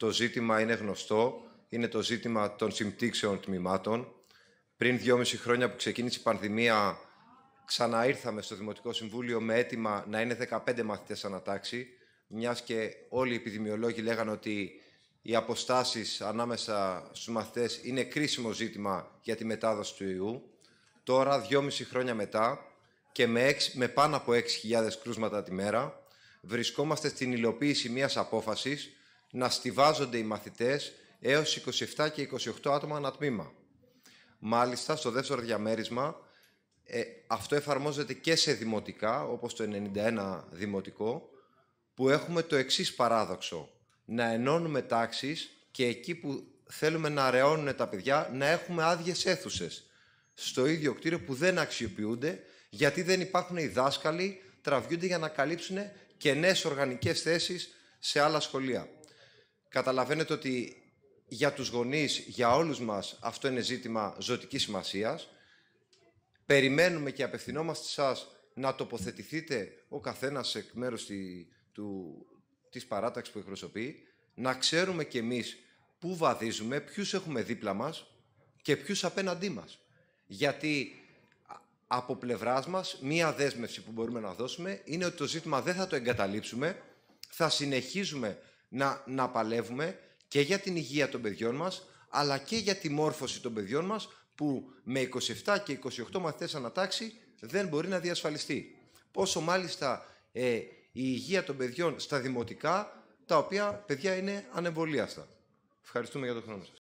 Το ζήτημα είναι γνωστό. Είναι το ζήτημα των συμπτύξεων τμήματων. Πριν δυόμιση χρόνια που ξεκίνησε η πανδημία, ξαναήρθαμε στο Δημοτικό Συμβούλιο με αίτημα να είναι 15 μαθητέ ανατάξει, Μιας και όλοι οι επιδημιολόγοι λέγανε ότι οι αποστάσεις ανάμεσα στους μαθητές είναι κρίσιμο ζήτημα για τη μετάδοση του ιού. Τώρα, δυόμιση χρόνια μετά και με, με πάνω από 6.000 κρούσματα τη μέρα, βρισκόμαστε στην υλοποίηση μιας απόφασης να στηβάζονται οι μαθητές έως 27 και 28 άτομα ανά τμήμα. Μάλιστα, στο δεύτερο διαμέρισμα, ε, αυτό εφαρμόζεται και σε δημοτικά, όπως το 91 δημοτικό, που έχουμε το εξής παράδοξο. Να ενώνουμε τάξεις και εκεί που θέλουμε να αραιώνουν τα παιδιά, να έχουμε άδειες αίθουσες στο ίδιο κτίριο που δεν αξιοποιούνται, γιατί δεν υπάρχουν οι δάσκαλοι, τραβιούνται για να καλύψουν νέε οργανικές θέσεις σε άλλα σχολεία. Καταλαβαίνετε ότι για τους γονείς, για όλους μας, αυτό είναι ζήτημα ζωτικής σημασίας. Περιμένουμε και απευθυνόμαστε σας να τοποθετηθείτε ο καθένας εκ μέρους τη, του, της παράταξης που εκπροσωπεί, να ξέρουμε κι εμείς πού βαδίζουμε, ποιους έχουμε δίπλα μας και ποιους απέναντί μας. Γιατί από πλευράς μας, μία δέσμευση που μπορούμε να δώσουμε είναι ότι το ζήτημα δεν θα το εγκαταλείψουμε, θα συνεχίζουμε να, να παλεύουμε και για την υγεία των παιδιών μας, αλλά και για τη μόρφωση των παιδιών μας, που με 27 και 28 μαθητές ανατάξει δεν μπορεί να διασφαλιστεί. Πόσο μάλιστα ε, η υγεία των παιδιών στα δημοτικά, τα οποία παιδιά είναι ανεμβολίαστα. Ευχαριστούμε για το χρόνο σας.